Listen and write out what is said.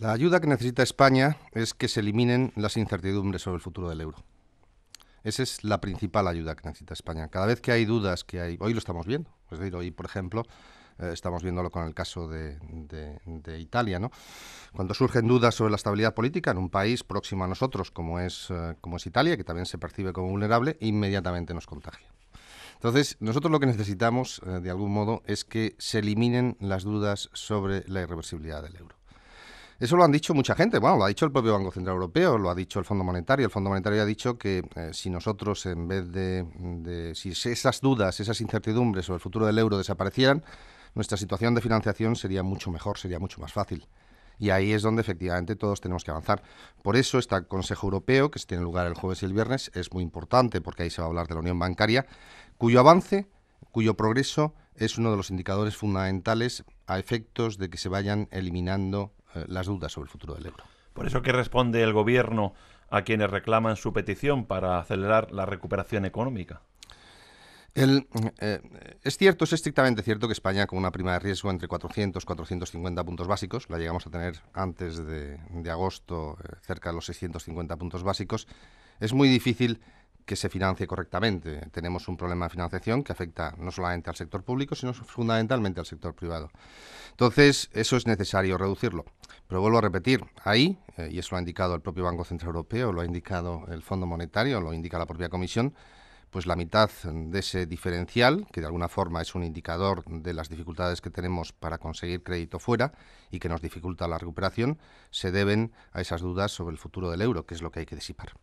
La ayuda que necesita España es que se eliminen las incertidumbres sobre el futuro del euro. Esa es la principal ayuda que necesita España. Cada vez que hay dudas, que hay, hoy lo estamos viendo. Es decir, hoy, por ejemplo, eh, estamos viéndolo con el caso de, Italia, ¿no? Cuando surgen dudas sobre la estabilidad política en un país próximo a nosotros, como es, eh, como es Italia, que también se percibe como vulnerable, inmediatamente nos contagia. Entonces, nosotros lo que necesitamos, eh, de algún modo, es que se eliminen las dudas sobre la irreversibilidad del euro. Eso lo han dicho mucha gente, bueno, lo ha dicho el propio Banco Central Europeo, lo ha dicho el Fondo Monetario, el Fondo Monetario ha dicho que eh, si nosotros en vez de, de, si esas dudas, esas incertidumbres sobre el futuro del euro desaparecieran, nuestra situación de financiación sería mucho mejor, sería mucho más fácil. Y ahí es donde efectivamente todos tenemos que avanzar. Por eso este Consejo Europeo, que se tiene lugar el jueves y el viernes, es muy importante porque ahí se va a hablar de la Unión Bancaria, cuyo avance, cuyo progreso es uno de los indicadores fundamentales a efectos de que se vayan eliminando eh, las dudas sobre el futuro del euro. Por eso ¿qué responde el gobierno a quienes reclaman su petición para acelerar la recuperación económica. Eh, es cierto, es estrictamente cierto que España con una prima de riesgo entre 400 y 450 puntos básicos, la llegamos a tener antes de, agosto eh, cerca de los 650 puntos básicos, es muy difícil que se financie correctamente. Tenemos un problema de financiación que afecta no solamente al sector público, sino fundamentalmente al sector privado. Entonces, eso es necesario reducirlo. Pero vuelvo a repetir, ahí, eh, y eso lo ha indicado el propio Banco Central Europeo, lo ha indicado el Fondo Monetario, lo indica la propia Comisión, pues la mitad de ese diferencial, que de alguna forma es un indicador de las dificultades que tenemos para conseguir crédito fuera y que nos dificulta la recuperación, se deben a esas dudas sobre el futuro del euro, que es lo que hay que disipar.